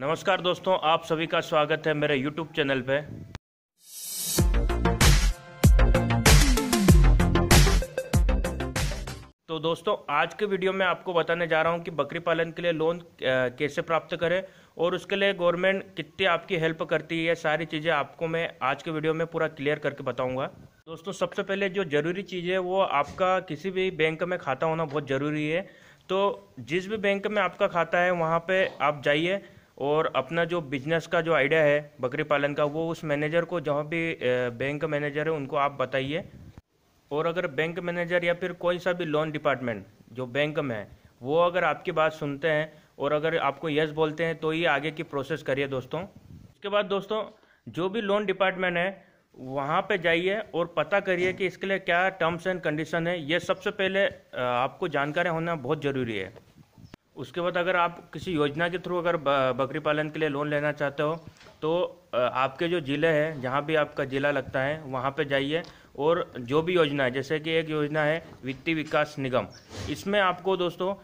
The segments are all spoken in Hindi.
नमस्कार दोस्तों आप सभी का स्वागत है मेरे यूट्यूब चैनल पे तो दोस्तों आज के वीडियो में आपको बताने जा रहा हूँ कि बकरी पालन के लिए लोन कैसे प्राप्त करें और उसके लिए गवर्नमेंट कितनी आपकी हेल्प करती है सारी चीज़ें आपको मैं आज के वीडियो में पूरा क्लियर करके बताऊंगा दोस्तों सबसे पहले जो ज़रूरी चीज़ है वो आपका किसी भी बैंक में खाता होना बहुत ज़रूरी है तो जिस भी बैंक में आपका खाता है वहाँ पे आप जाइए और अपना जो बिजनेस का जो आइडिया है बकरी पालन का वो उस मैनेजर को जहाँ भी बैंक मैनेजर है उनको आप बताइए और अगर बैंक मैनेजर या फिर कोई सा भी लोन डिपार्टमेंट जो बैंक में है वो अगर आपकी बात सुनते हैं और अगर आपको यस बोलते हैं तो ये आगे की प्रोसेस करिए दोस्तों उसके बाद दोस्तों जो भी लोन डिपार्टमेंट है वहाँ पे जाइए और पता करिए कि इसके लिए क्या टर्म्स एंड कंडीशन है ये सबसे पहले आपको जानकारी होना बहुत ज़रूरी है उसके बाद अगर आप किसी योजना के थ्रू अगर बकरी पालन के लिए लोन लेना चाहते हो तो आपके जो ज़िले हैं जहाँ भी आपका ज़िला लगता है वहाँ पे जाइए और जो भी योजना है जैसे कि एक योजना है वित्तीय विकास निगम इसमें आपको दोस्तों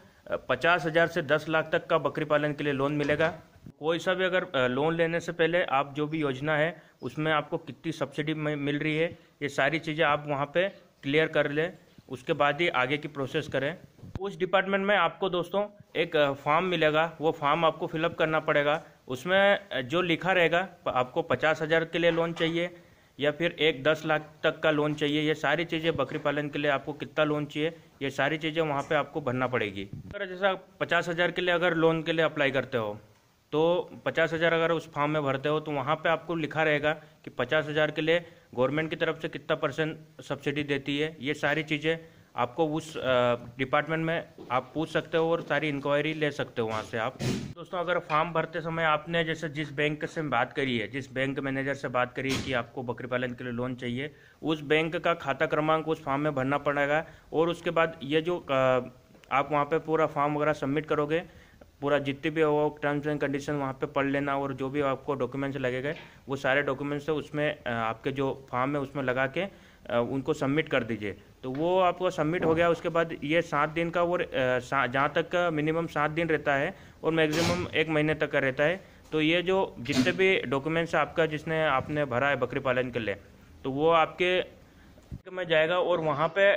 पचास हज़ार से दस लाख तक का बकरी पालन के लिए लोन मिलेगा कोई सा भी अगर लोन लेने से पहले आप जो भी योजना है उसमें आपको कितनी सब्सिडी मिल रही है ये सारी चीज़ें आप वहाँ पर क्लियर कर लें उसके बाद ही आगे की प्रोसेस करें पोस्ट डिपार्टमेंट में आपको दोस्तों एक फॉर्म मिलेगा वो फॉर्म आपको फिलअप करना पड़ेगा उसमें जो लिखा रहेगा आपको पचास हज़ार के लिए लोन चाहिए या फिर एक दस लाख तक का लोन चाहिए ये सारी चीज़ें बकरी पालन के लिए आपको कितना लोन चाहिए ये सारी चीज़ें वहाँ पे आपको भरना पड़ेगी अगर जैसा पचास हज़ार के लिए अगर लोन के लिए अप्लाई करते हो तो पचास हज़ार अगर उस फॉर्म में भरते हो तो वहाँ पे आपको लिखा रहेगा कि पचास हज़ार के लिए गवर्नमेंट की तरफ से कितना परसेंट सब्सिडी देती है ये सारी चीज़ें आपको उस डिपार्टमेंट में आप पूछ सकते हो और सारी इंक्वायरी ले सकते हो वहाँ से आप दोस्तों अगर फॉर्म भरते समय आपने जैसे जिस बैंक से बात करी है जिस बैंक मैनेजर से बात करी है कि आपको बकरी पालन के लिए लोन चाहिए उस बैंक का खाता क्रमांक उस फॉर्म में भरना पड़ेगा और उसके बाद ये जो आप वहाँ पर पूरा फॉर्म वगैरह सबमिट करोगे पूरा जितने भी हो टर्म्स एंड कंडीशन वहाँ पे पढ़ लेना और जो भी आपको डॉक्यूमेंट्स लगेगा वो सारे डॉक्यूमेंट्स उसमें आपके जो फॉर्म है उसमें लगा के उनको सबमिट कर दीजिए तो वो आपको सबमिट हो गया उसके बाद ये सात दिन का वो जहाँ तक का मिनिमम सात दिन रहता है और मैक्सिमम एक महीने तक का रहता है तो ये जो जितने भी डॉक्यूमेंट्स आपका जिसने आपने भरा है बकरी पालन के लिए तो वो आपके में जाएगा और वहाँ पे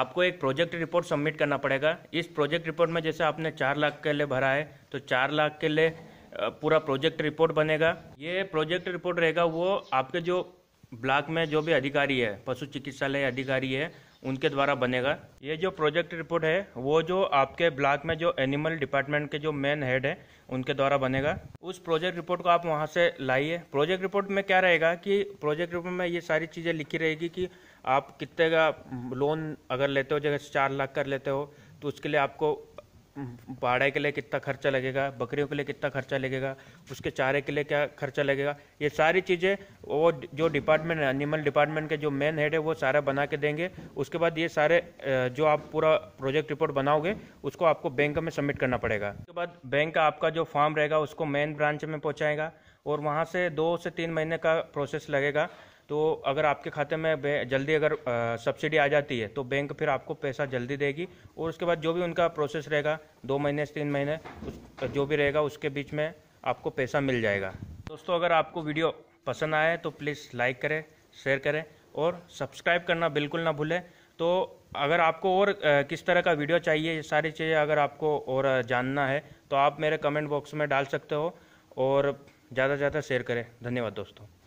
आपको एक प्रोजेक्ट रिपोर्ट सबमिट करना पड़ेगा इस प्रोजेक्ट रिपोर्ट में जैसे आपने चार लाख के लिए भरा है तो चार लाख के लिए पूरा प्रोजेक्ट रिपोर्ट बनेगा ये प्रोजेक्ट रिपोर्ट रहेगा वो आपके जो ब्लॉक में जो भी अधिकारी है पशु चिकित्सालय अधिकारी है उनके द्वारा बनेगा ये जो प्रोजेक्ट रिपोर्ट है वो जो आपके ब्लॉक में जो एनिमल डिपार्टमेंट के जो मेन हेड है उनके द्वारा बनेगा उस प्रोजेक्ट रिपोर्ट को आप वहाँ से लाइए प्रोजेक्ट रिपोर्ट में क्या रहेगा कि प्रोजेक्ट रिपोर्ट में ये सारी चीज़ें लिखी रहेगी कि आप कितने का लोन अगर लेते हो जगह चार लाख कर लेते हो तो उसके लिए आपको बाड़े हम्म। के लिए कितना खर्चा लगेगा बकरियों के लिए कितना खर्चा लगेगा उसके चारे के लिए क्या खर्चा लगेगा ये सारी चीज़ें वो जो डिपार्टमेंट है एनिमल डिपार्टमेंट के जो मेन हेड है वो सारा बना के देंगे उसके बाद ये सारे जो आप पूरा प्रोजेक्ट रिपोर्ट बनाओगे उसको आपको बैंक में सबमिट करना पड़ेगा उसके बाद बैंक का आपका जो फॉर्म रहेगा उसको मेन ब्रांच में पहुँचाएगा और वहाँ से दो से तीन महीने का प्रोसेस लगेगा तो अगर आपके खाते में जल्दी अगर सब्सिडी आ जाती है तो बैंक फिर आपको पैसा जल्दी देगी और उसके बाद जो भी उनका प्रोसेस रहेगा दो महीने से तीन महीने जो भी रहेगा उसके बीच में आपको पैसा मिल जाएगा दोस्तों अगर आपको वीडियो पसंद आए तो प्लीज़ लाइक करें शेयर करें और सब्सक्राइब करना बिल्कुल ना भूलें तो अगर आपको और किस तरह का वीडियो चाहिए ये सारी चीज़ें अगर आपको और जानना है तो आप मेरे कमेंट बॉक्स में डाल सकते हो और ज़्यादा से ज़्यादा शेयर करें धन्यवाद दोस्तों